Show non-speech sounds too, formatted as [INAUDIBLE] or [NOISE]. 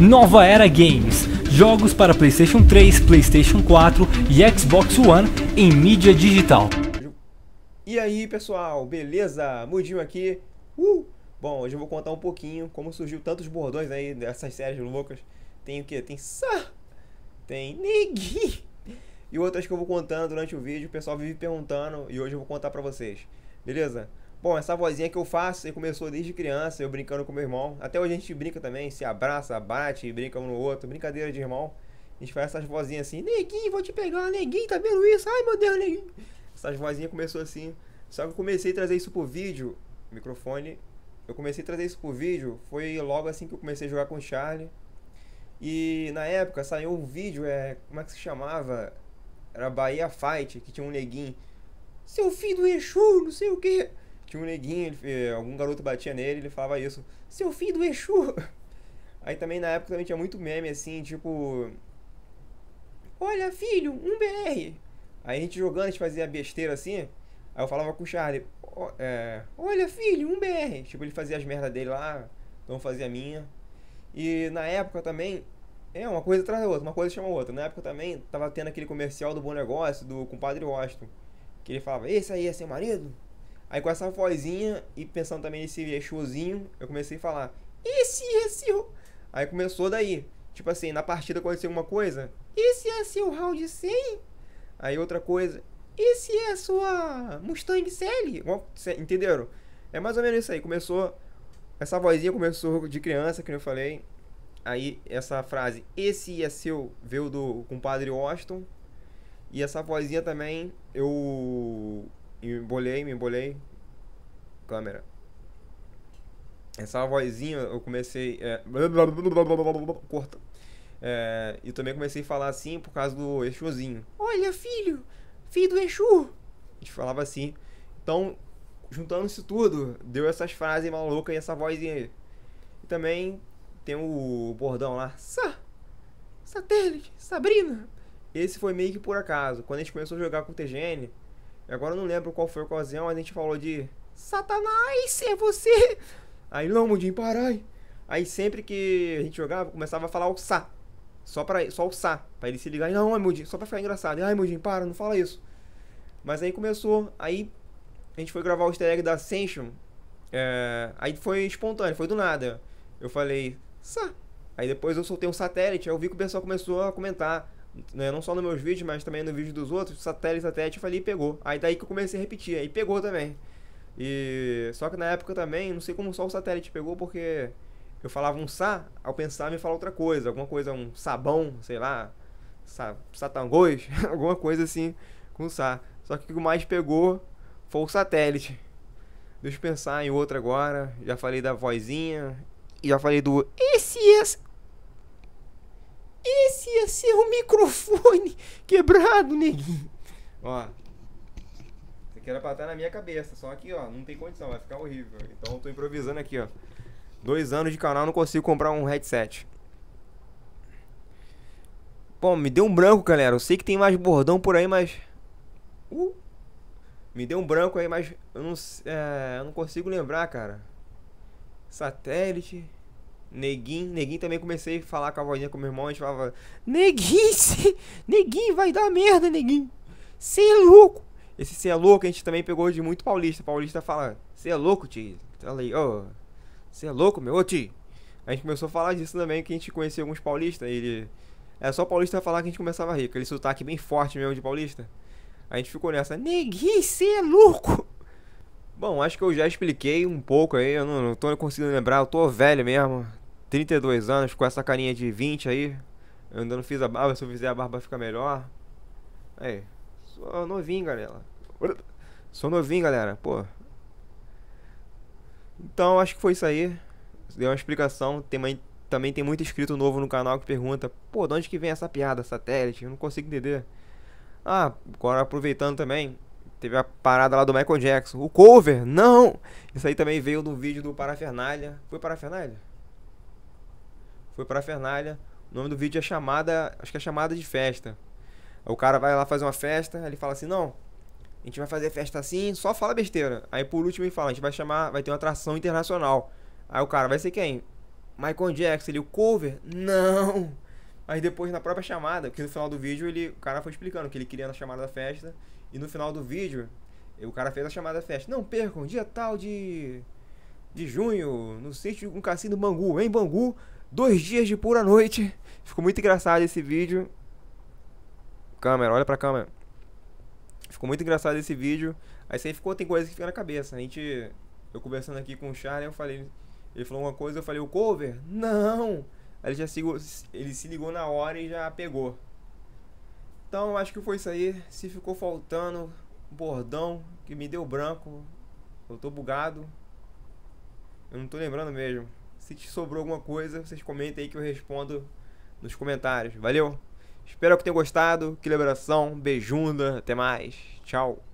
Nova Era Games, jogos para PlayStation 3, PlayStation 4 e Xbox One em mídia digital. E aí pessoal, beleza? Mudinho aqui. Uh! Bom, hoje eu vou contar um pouquinho como surgiu tantos bordões aí dessas séries loucas. Tem o que? Tem Sá, tem Negui e outras que eu vou contando durante o vídeo. O pessoal vive perguntando e hoje eu vou contar pra vocês, beleza? Bom, essa vozinha que eu faço e começou desde criança, eu brincando com meu irmão. Até hoje a gente brinca também, se abraça, bate, brinca um no outro, brincadeira de irmão. A gente faz essas vozinhas assim, neguinho, vou te pegar, neguinho, tá vendo isso? Ai meu Deus, neguinho. Essas vozinhas começou assim. Só que eu comecei a trazer isso pro vídeo, microfone. Eu comecei a trazer isso pro vídeo, foi logo assim que eu comecei a jogar com o Charlie. E na época saiu um vídeo, é, como é que se chamava? Era Bahia Fight, que tinha um neguinho. Seu filho do Exu, não sei o que tinha um neguinho, ele, eh, algum garoto batia nele, ele falava isso. Seu filho do Exu! [LAUGHS] Aí também na época também tinha muito meme assim, tipo. Olha, filho, um BR! Aí a gente jogando, a gente fazia besteira assim. Aí eu falava com o Charlie, é, olha filho, um BR. Tipo, ele fazia as merdas dele lá, não fazia a minha. E na época também, é uma coisa traz a outra, uma coisa chama outra. Na época também tava tendo aquele comercial do Bom Negócio, do compadre Washington. Que ele falava, esse aí é seu marido? Aí com essa vozinha e pensando também nesse Exuzinho, eu comecei a falar. Esse, esse. Aí começou daí. Tipo assim, na partida aconteceu uma coisa. Esse é seu round 100? Aí outra coisa. Esse é a sua Mustang CL? Entenderam? É mais ou menos isso aí. Começou. Essa vozinha começou de criança, que eu falei. Aí essa frase, esse é seu, veio do compadre Austin. E essa vozinha também, eu e me embolei, me embolei. Câmera. Essa vozinha eu comecei. É, [LAUGHS] corta. É, e também comecei a falar assim por causa do Exuzinho. Olha, filho! Filho do Exu! A gente falava assim. Então, juntando isso tudo, deu essas frases malucas e essa vozinha aí. E também tem o bordão lá. Sa! Satélite! Sabrina! Esse foi meio que por acaso. Quando a gente começou a jogar com o TGN, Agora eu não lembro qual foi a ocasião, mas a gente falou de Satanás, é você! Aí não, Mundinho, parai! Aí sempre que a gente jogava, começava a falar o Sá. Só, para só o Sá, pra ele se ligar. Não, Mundinho, só pra ficar engraçado. Ai, Mundinho, para, não fala isso. Mas aí começou, aí a gente foi gravar o easter egg da Ascension. É, aí foi espontâneo, foi do nada. Eu falei, Sá. Aí depois eu soltei um satélite, aí eu vi que o pessoal começou a comentar né, não só nos meus vídeos, mas também no vídeo dos outros, satélite, satélite, eu falei, pegou. Aí daí que eu comecei a repetir, aí pegou também. E só que na época também, não sei como só o satélite pegou, porque eu falava um sa, ao pensar me falar outra coisa, alguma coisa, um sabão, sei lá, sa, satangôs, [LAUGHS] alguma coisa assim com sa. Só que o que mais pegou foi o satélite. Deixa eu pensar em outro agora. Já falei da vozinha. e Já falei do. Esse, esse. Esse ia ser o microfone quebrado, neguinho. Né? [LAUGHS] Ó. Isso aqui era pra estar na minha cabeça, só que, ó, não tem condição, vai ficar horrível. Então eu tô improvisando aqui, ó. Dois anos de canal, não consigo comprar um headset. Pô, me deu um branco, galera. Eu sei que tem mais bordão por aí, mas. Uh. Me deu um branco aí, mas eu não, é, eu não consigo lembrar, cara. Satélite. Neguinho, Neguinho também comecei a falar com a vozinha com meu irmão, a gente falava, Neguinho, [LAUGHS] cê, Neguinho vai dar merda, Neguinho, cê é louco. Esse cê é louco a gente também pegou de muito paulista, paulista fala, cê é louco, tio. Então, falei, ô, oh, cê é louco, meu, ô tio. A gente começou a falar disso também, que a gente conhecia alguns paulistas, ele... É só paulista falar que a gente começava a rir, aquele sotaque bem forte mesmo de paulista. A gente ficou nessa, Neguinho, cê é louco. Bom, acho que eu já expliquei um pouco aí, eu não, não tô conseguindo lembrar, eu tô velho mesmo, 32 anos, com essa carinha de 20 aí. Eu ainda não fiz a barba, se eu fizer a barba fica melhor. Aí, sou novinho, galera. Sou novinho, galera, pô. Então, acho que foi isso aí. Deu uma explicação. Tem, também tem muito inscrito novo no canal que pergunta: pô, de onde que vem essa piada, satélite? Eu não consigo entender. Ah, agora aproveitando também, Teve a parada lá do Michael Jackson. O cover, não! Isso aí também veio no vídeo do Parafernália. Foi Parafernália? Foi Parafernália. O nome do vídeo é chamada. Acho que é chamada de festa. O cara vai lá fazer uma festa, ele fala assim, não. A gente vai fazer festa assim, só fala besteira. Aí por último ele fala, a gente vai chamar, vai ter uma atração internacional. Aí o cara vai ser quem? Michael Jackson, ele o cover? Não! Mas depois, na própria chamada, que no final do vídeo ele, o cara foi explicando que ele queria na chamada da festa. E no final do vídeo, o cara fez a chamada da festa. Não percam, dia tal de. de junho, no sítio um cassino Bangu, em Bangu, dois dias de pura noite. [LAUGHS] Ficou muito engraçado esse vídeo. Câmera, olha pra câmera. Ficou muito engraçado esse vídeo. Aí sempre ficou, tem coisa que fica na cabeça. A gente. Eu conversando aqui com o Charlie, eu falei. Ele falou uma coisa, eu falei, o cover? Não! Ele já se, ele se ligou na hora e já pegou. Então acho que foi isso aí. Se ficou faltando um bordão que me deu branco, eu tô bugado. Eu não tô lembrando mesmo. Se te sobrou alguma coisa, vocês comentem aí que eu respondo nos comentários. Valeu? Espero que tenham gostado. Que lembração. Beijunda. Até mais. Tchau.